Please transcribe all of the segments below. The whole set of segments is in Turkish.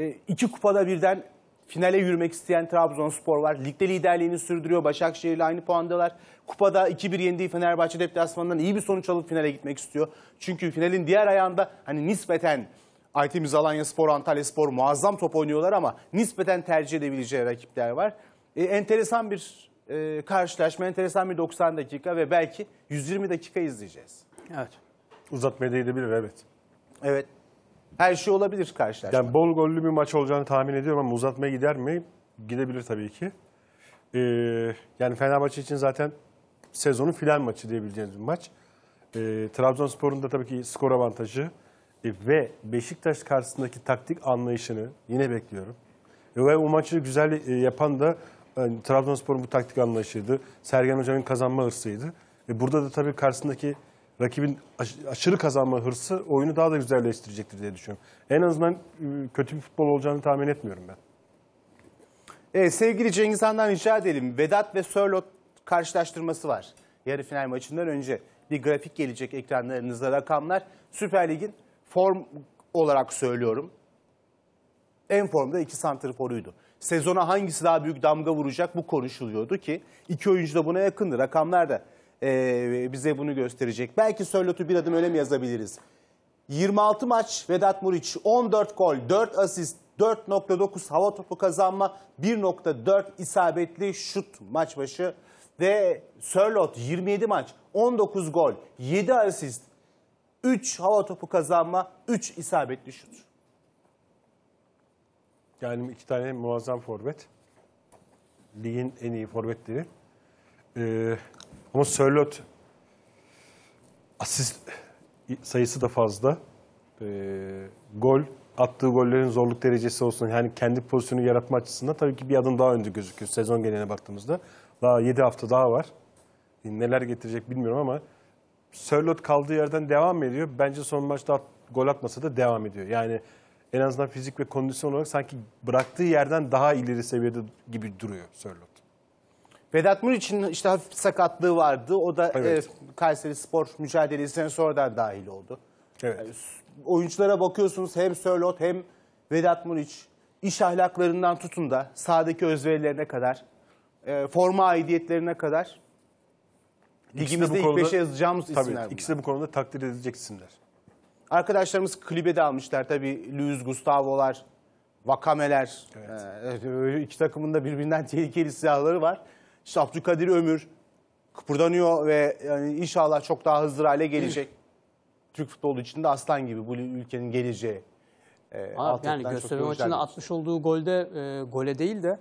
E, iki kupada birden finale yürümek isteyen Trabzonspor var. Ligde liderliğini sürdürüyor. Başakşehir'le aynı puandalar. Kupada 2-1 yendiği Fenerbahçe deplasmanından iyi bir sonuç alıp finale gitmek istiyor. Çünkü finalin diğer ayağında hani nispeten Aytemiz Alanya Spor, Antalya Spor muazzam top oynuyorlar ama nispeten tercih edebileceği rakipler var. E, enteresan bir e, karşılaşma, enteresan bir 90 dakika ve belki 120 dakika izleyeceğiz. Evet. Uzatmaya değdi değilebilir evet. Evet. Her şey olabilir karşılaşma. Yani bol gollü bir maç olacağını tahmin ediyorum ama uzatmaya gider mi? Gidebilir tabii ki. Ee, yani Fenerbahçe için zaten sezonun final maçı diyebileceğiniz bir maç. Ee, Trabzonspor'un da tabii ki skor avantajı e, ve Beşiktaş karşısındaki taktik anlayışını yine bekliyorum. Ee, ve o maçı güzel e, yapan da yani, e, Trabzonspor'un bu taktik anlayışıydı. Sergen Hoca'nın kazanma hırsıydı. E, burada da tabii karşısındaki rakibin aşırı kazanma hırsı oyunu daha da güzelleştirecektir diye düşünüyorum. En azından ıı, kötü bir futbol olacağını tahmin etmiyorum ben. Evet, sevgili Cengiz Han'dan rica edelim. Vedat ve Sörlot karşılaştırması var. Yarı final maçından önce bir grafik gelecek ekranlarınızda rakamlar. Süper Lig'in form olarak söylüyorum. En formda iki santriforuydu. Sezona hangisi daha büyük damga vuracak bu konuşuluyordu ki iki oyuncu da buna yakındı. Rakamlar da e, bize bunu gösterecek. Belki Sörlot'u bir adım öne mi yazabiliriz? 26 maç Vedat Muriç 14 gol, 4 asist, 4.9 hava topu kazanma, 1.4 isabetli şut maç başı ve Sörlot 27 maç, 19 gol, 7 asist, 3 hava topu kazanma, 3 isabetli şut. Yani iki tane muazzam forvet. Ligin en iyi forvetleri. Ee, ama Sörlot asist sayısı da fazla. Ee, gol, attığı gollerin zorluk derecesi olsun. Yani kendi pozisyonu yaratma açısından tabii ki bir adım daha önde gözüküyor sezon geneline baktığımızda. Daha 7 hafta daha var. Ee, neler getirecek bilmiyorum ama Sörlot kaldığı yerden devam ediyor. Bence son maçta gol atmasa da devam ediyor. Yani en azından fizik ve kondisyon olarak sanki bıraktığı yerden daha ileri seviyede gibi duruyor Sörlot. Vedat Muriç'in işte hafif bir sakatlığı vardı. O da evet. e, Kayseri Spor mücadelesine sonradan dahil oldu. Evet. Yani, oyunculara bakıyorsunuz hem Sörlot hem Vedat Muriç iş ahlaklarından tutun da sahadaki özverilerine kadar, e, forma aidiyetlerine kadar ligimizde ilk beşe yazacağımız tabii, isimler bunlar. İkisi de bu konuda takdir edilecek isimler. Arkadaşlarımız klibe de almışlar. Tabii Luis Gustavo'lar, Vakameler. Evet. E, iki takımın da birbirinden tehlikeli silahları var. İşte Abdülkadir Ömür kıpırdanıyor ve yani inşallah çok daha hızlı hale gelecek. Türk futbolu için de aslan gibi bu ülkenin geleceği. E, yani gösteri maçında atmış olduğu golde e, gole değil de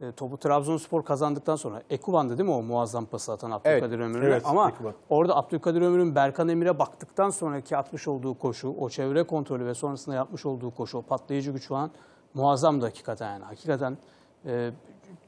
e, topu Trabzonspor kazandıktan sonra Ekuban'dı değil mi o muazzam pası atan Abdülkadir evet, Ömür'ün? Evet, Ama Ekuban. orada Abdülkadir Ömür'ün Berkan Emir'e baktıktan sonraki atmış olduğu koşu, o çevre kontrolü ve sonrasında yapmış olduğu koşu, o patlayıcı güç falan muazzamdı hakikaten yani. Hakikaten e,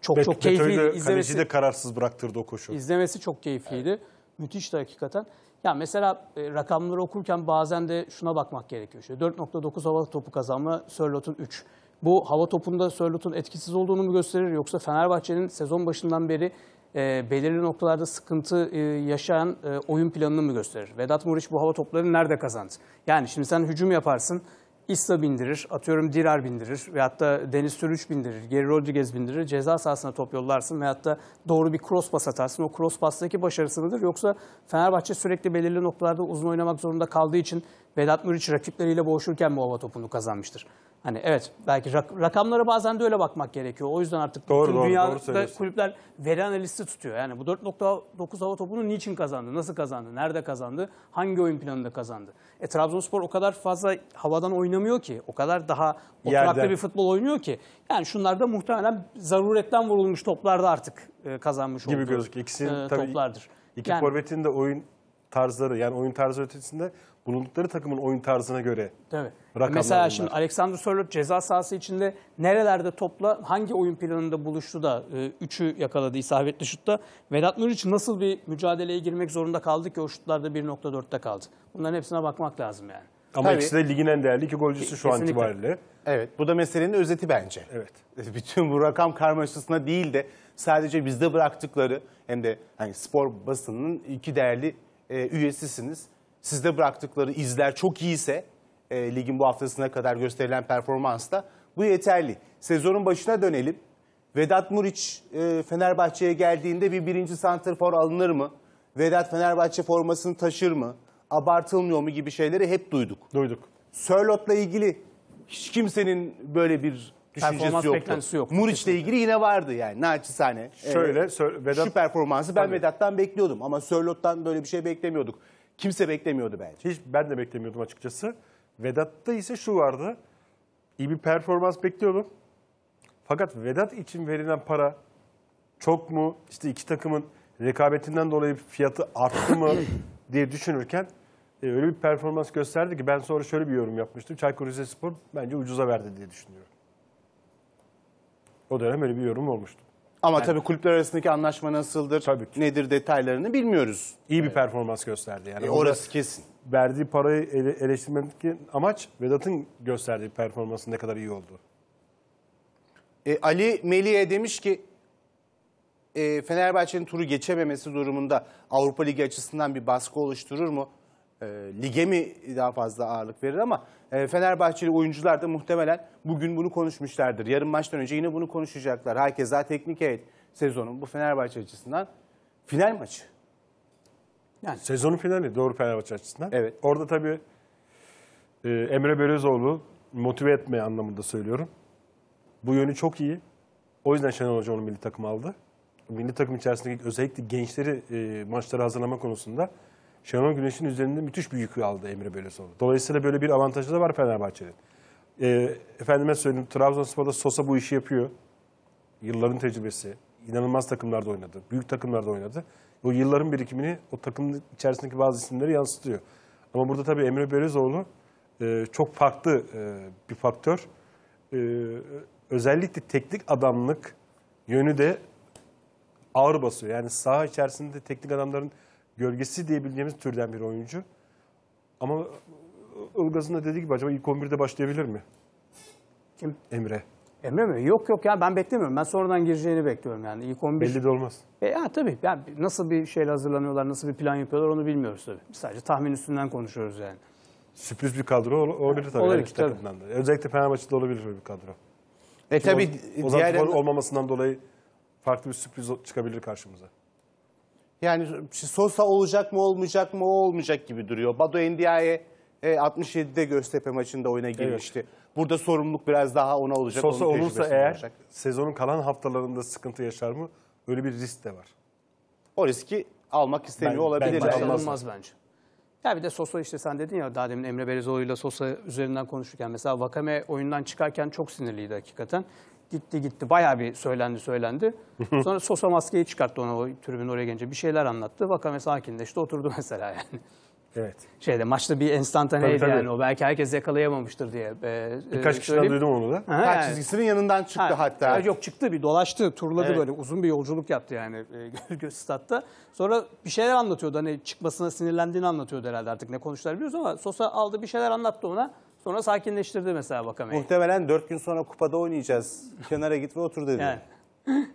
çok Bet, çok keyifli izlemesi, İzlemesi de kararsız bıraktırdı o koşu. İzlemesi çok keyifliydi. Evet. Müthişti hakikaten. Ya mesela e, rakamları okurken bazen de şuna bakmak gerekiyor. İşte 4.9 hava topu kazanma, Sörlot'un 3. Bu hava topunda Sörlot'un etkisiz olduğunu mu gösterir yoksa Fenerbahçe'nin sezon başından beri e, belirli noktalarda sıkıntı e, yaşayan e, oyun planını mı gösterir? Vedat Muriç bu hava toplarını nerede kazandı? Yani şimdi sen hücum yaparsın, İsa bindirir, atıyorum Dirar bindirir veyahut da Deniz Sürüş bindirir, Geri Rodriguez bindirir, ceza sahasına top yollarsın veyahut da doğru bir cross pas atarsın. O cross pastaki başarısı Yoksa Fenerbahçe sürekli belirli noktalarda uzun oynamak zorunda kaldığı için Vedat Muriç rakipleriyle boğuşurken bu hava topunu kazanmıştır. Hani evet belki rak rakamlara bazen de öyle bakmak gerekiyor. O yüzden artık doğru, bütün dünyada doğru kulüpler veri analisti tutuyor. Yani bu 4.9 hava topunu niçin kazandı? Nasıl kazandı? Nerede kazandı? Hangi oyun planında kazandı? E Trabzonspor o kadar fazla havadan oynamıyor ki. O kadar daha oturaklı bir futbol oynuyor ki. Yani şunlar da muhtemelen zaruretten vurulmuş toplarda artık e, kazanmış olduğu gibi gözüküyor. İkisinin e, tabii toplardır. İki yani, forvetin de oyun tarzları yani oyun tarzı ötesinde bulundukları takımın oyun tarzına göre Tabii. Mesela şimdi Alexander Sörlot ceza sahası içinde nerelerde topla hangi oyun planında buluştu da e, üçü yakaladı isabetli şutta. Vedat Muriç nasıl bir mücadeleye girmek zorunda kaldı ki o şutlarda 1.4'te kaldı. Bunların hepsine bakmak lazım yani. Ama Tabii. ikisi de ligin en değerli iki golcüsü şu Kesinlikle. an itibariyle. Evet bu da meselenin özeti bence. Evet. Bütün bu rakam karmaşasına değil de sadece bizde bıraktıkları hem de hani spor basınının iki değerli e, üyesisiniz sizde bıraktıkları izler çok iyiyse e, ligin bu haftasına kadar gösterilen performansla bu yeterli. Sezonun başına dönelim. Vedat Muriç e, Fenerbahçe'ye geldiğinde bir birinci santrfor alınır mı? Vedat Fenerbahçe formasını taşır mı? Abartılmıyor mu gibi şeyleri hep duyduk. Duyduk. Sörlot'la ilgili hiç kimsenin böyle bir düşüncesi yoktu. yok. Muriç'le ilgili yine vardı yani naçizane. Şöyle, ee, Vedat... Şu performansı ben Tabii. Vedat'tan bekliyordum ama Sörlot'tan böyle bir şey beklemiyorduk. Kimse beklemiyordu bence. Hiç ben de beklemiyordum açıkçası. Vedat'ta ise şu vardı. İyi bir performans bekliyordum. Fakat Vedat için verilen para çok mu? İşte iki takımın rekabetinden dolayı fiyatı arttı mı diye düşünürken e, öyle bir performans gösterdi ki ben sonra şöyle bir yorum yapmıştım. Çaykur Rizespor bence ucuza verdi diye düşünüyorum. O dönem öyle bir yorum olmuştu. Ama yani, tabii kulüpler arasındaki anlaşma nasıldır, tabii ki. nedir detaylarını bilmiyoruz. İyi bir performans gösterdi yani. E, orası kesin. Verdiği parayı ele, eleştirmemdeki amaç Vedat'ın gösterdiği performansın ne kadar iyi oldu. E, Ali Meliye demiş ki e, Fenerbahçe'nin turu geçememesi durumunda Avrupa Ligi açısından bir baskı oluşturur mu? e, lige mi daha fazla ağırlık verir ama e, Fenerbahçeli oyuncular da muhtemelen bugün bunu konuşmuşlardır. Yarın maçtan önce yine bunu konuşacaklar. Herkes daha teknik heyet sezonun bu Fenerbahçe açısından final maçı. Yani. Sezonun finali doğru Fenerbahçe açısından. Evet. Orada tabii e, Emre Belözoğlu motive etme anlamında söylüyorum. Bu yönü çok iyi. O yüzden Şenol Hoca onu milli takım aldı. Milli takım içerisindeki özellikle gençleri e, maçlara hazırlama konusunda Şenol Güneş'in üzerinde müthiş bir yükü aldı Emre Belezoğlu. Dolayısıyla böyle bir avantajı da var Fenerbahçe'nin. E, efendime söyleyeyim Trabzonspor'da Sosa bu işi yapıyor. Yılların tecrübesi. inanılmaz takımlarda oynadı. Büyük takımlarda oynadı. O yılların birikimini o takım içerisindeki bazı isimleri yansıtıyor. Ama burada tabii Emre Belezoğlu e, çok farklı e, bir faktör. E, özellikle teknik adamlık yönü de ağır basıyor. Yani saha içerisinde teknik adamların gölgesi diyebileceğimiz türden bir oyuncu. Ama ıı, Ilgaz'ın da dediği gibi acaba ilk 11'de başlayabilir mi? Kim? Emre. Emre mi? Yok yok ya ben beklemiyorum. Ben sonradan gireceğini bekliyorum yani. İlk 11... Belli de olmaz. E, ya tabii. ya nasıl bir şeyle hazırlanıyorlar, nasıl bir plan yapıyorlar onu bilmiyoruz tabii. Sadece tahmin üstünden konuşuyoruz yani. Sürpriz bir kadro ol, olabilir tabii. Olabilir, iki tabii. takımdan da. Özellikle Fenerbahçe'de olabilir öyle bir kadro. E Şimdi tabii. o diğer... olmamasından dolayı farklı bir sürpriz çıkabilir karşımıza. Yani Sosa olacak mı olmayacak mı o olmayacak gibi duruyor. Bado Endiaye 67'de Göztepe maçında oyuna girmişti. Evet. Burada sorumluluk biraz daha ona olacak. Sosa olursa eğer olacak. sezonun kalan haftalarında sıkıntı yaşar mı? Öyle bir risk de var. O riski almak istemiyor ben, olabilirler. Ben alınmaz bence. Ya bir de Sosa işte sen dedin ya daha demin Emre Belezoğlu ile Sosa üzerinden konuşurken mesela Vakame oyundan çıkarken çok sinirliydi hakikaten gitti gitti. Bayağı bir söylendi söylendi. Sonra Sosa maskeyi çıkarttı ona o tribün oraya gelince. Bir şeyler anlattı. Vakame sakinleşti oturdu mesela yani. Evet. Şeyde maçta bir enstantaneydi tabii, tabii. yani o belki herkes yakalayamamıştır diye. E, Birkaç e, kişiden duydum onu da. Ha, ha, yani. çizgisinin yanından çıktı ha, hatta. Ha, yok çıktı bir dolaştı turladı evet. böyle uzun bir yolculuk yaptı yani e, statta. Sonra bir şeyler anlatıyordu hani çıkmasına sinirlendiğini anlatıyordu herhalde artık ne konuştular biliyoruz ama Sosa aldı bir şeyler anlattı ona. Sonra sakinleştirdi mesela Vakame'yi. Muhtemelen 4 gün sonra kupada oynayacağız. Kenara gitme otur dedi. Yani.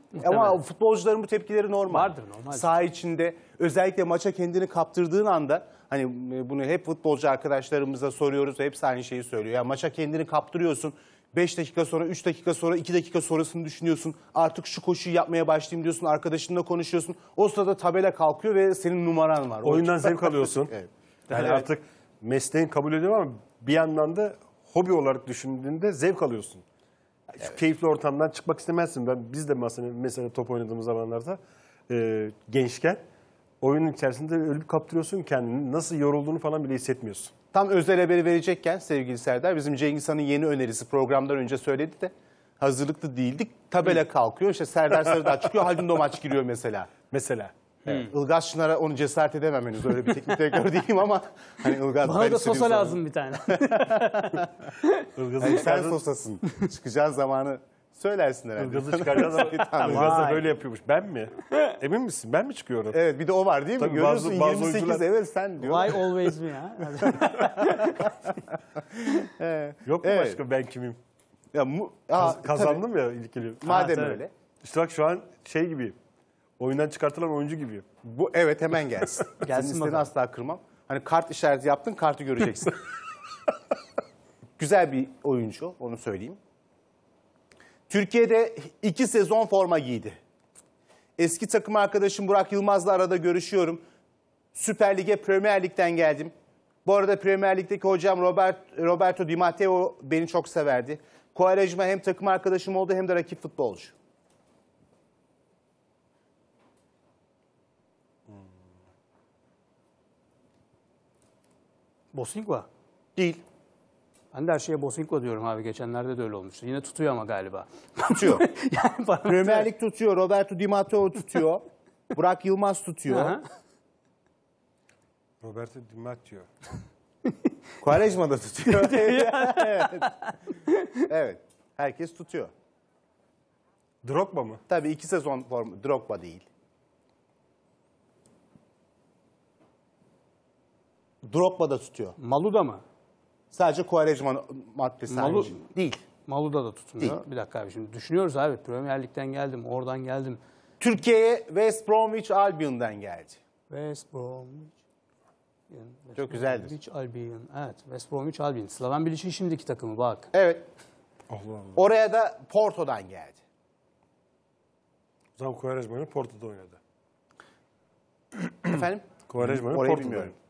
Ama futbolcuların bu tepkileri normal. Vardır normal. Saha içinde özellikle maça kendini kaptırdığın anda hani e, bunu hep futbolcu arkadaşlarımıza soruyoruz. ve Hepsi aynı şeyi söylüyor. Ya maça kendini kaptırıyorsun. 5 dakika sonra, 3 dakika sonra, 2 dakika sonrasını düşünüyorsun. Artık şu koşuyu yapmaya başlayayım diyorsun. Arkadaşınla konuşuyorsun. O sırada tabela kalkıyor ve senin numaran var. Oyundan zevk alıyorsun. evet. Yani evet. artık mesleğin kabul ediyor ama bir yandan da hobi olarak düşündüğünde zevk alıyorsun. Şu evet. keyifli ortamdan çıkmak istemezsin. Ben biz de mesela, mesela top oynadığımız zamanlarda e, gençken oyunun içerisinde ölüp kaptırıyorsun kendini. Nasıl yorulduğunu falan bile hissetmiyorsun. Tam özel haberi verecekken sevgili Serdar bizim Cengiz Han'ın yeni önerisi programdan önce söyledi de hazırlıklı değildik. Tabela kalkıyor. işte Serdar Sarıdağ çıkıyor. Haldun Domaç giriyor mesela. Mesela. Evet. Hmm. Ilgaz Şınar'a onu cesaret edemem henüz öyle bir teknik direktör değilim ama hani Ilgaz Bana da sosa lazım bir tane. Ilgaz'ı hani sen sosasın. Çıkacağın zamanı söylersin herhalde. Ilgaz'ı çıkaracağız ama Ilgaz da böyle yapıyormuş. Ben mi? Emin misin? Ben mi çıkıyorum? Evet bir de o var değil mi? Tabii bazı- Görüyorsun bazı 28 oyuncular- evet sen diyor. Why always me ya? Yok mu Evet. başka ben kimim? ya mu- Aa, Kaz- tabii. kazandım ya ilk Madem Ha, öyle. İşte bak şu an şey gibiyim. Oyundan çıkartılan oyuncu gibi. Bu evet hemen gelsin. gelsin Senin bakalım. asla kırmam. Hani kart işareti yaptın kartı göreceksin. Güzel bir oyuncu onu söyleyeyim. Türkiye'de iki sezon forma giydi. Eski takım arkadaşım Burak Yılmaz'la arada görüşüyorum. Süper Lig'e Premier Lig'den geldim. Bu arada Premier Lig'deki hocam Robert, Roberto Di Matteo beni çok severdi. Kovarejma hem takım arkadaşım oldu hem de rakip futbolcu. Bosnikva. Değil. Ben de her şeye Bosnikva diyorum abi. Geçenlerde de öyle olmuştu. Yine tutuyor ama galiba. Tutuyor. yani Premier Lig tutuyor. Roberto Di Matteo tutuyor. Burak Yılmaz tutuyor. Roberto Di Matteo. Quaresma da tutuyor. evet. evet. Herkes tutuyor. Drogba mı? Tabii iki sezon form Drogba değil. Drogba da tutuyor. Maluda mı? Sadece Quaresma maddesi Malu... değil. Maluda da tutmuyor. Değil. Bir dakika abi şimdi düşünüyoruz abi. Premier Lig'den geldim, oradan geldim. Türkiye'ye West Bromwich Albion'dan geldi. West Bromwich. West Çok güzeldi. West Albion. Evet, West Bromwich Albion. Slaven Bilic'in şimdiki takımı bak. Evet. Allah Allah. Oraya da Porto'dan geldi. Zam Quaresma'nın Porto'da oynadı. Efendim? Quaresma'nın Porto'da oynadı.